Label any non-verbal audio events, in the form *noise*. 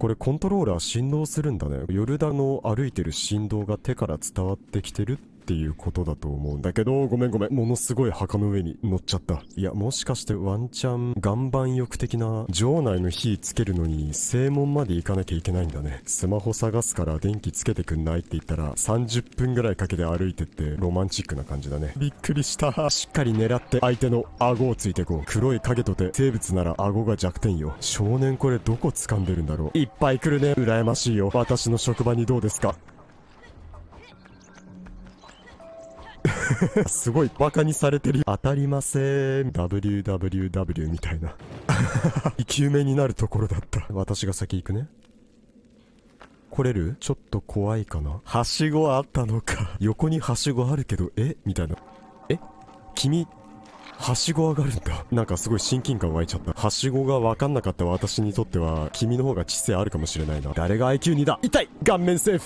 これコントローラー振動するんだね。ヨルダの歩いてる振動が手から伝わってきてるっっていうことだと思うんだけど、ごめんごめん。ものすごい墓の上に乗っちゃった。いや、もしかしてワンチャン岩盤浴的な場内の火つけるのに正門まで行かなきゃいけないんだね。スマホ探すから電気つけてくんないって言ったら30分ぐらいかけて歩いてってロマンチックな感じだね。びっくりした。しっかり狙って相手の顎をついてこう。黒い影とて生物なら顎が弱点よ。少年これどこ掴んでるんだろう。いっぱい来るね。羨ましいよ。私の職場にどうですか *laughs* すごいバカにされてる。当たりません。www みたいな。*laughs* 生き埋めになるところだった。私が先行くね。来れるちょっと怖いかな。はしごあったのか。横にはしごあるけど、えみたいな。え君、はしご上がるんだ。なんかすごい親近感湧いちゃった。はしごがわかんなかった私にとっては、君の方が知性あるかもしれないな。誰が IQ2 だ痛い顔面セーフ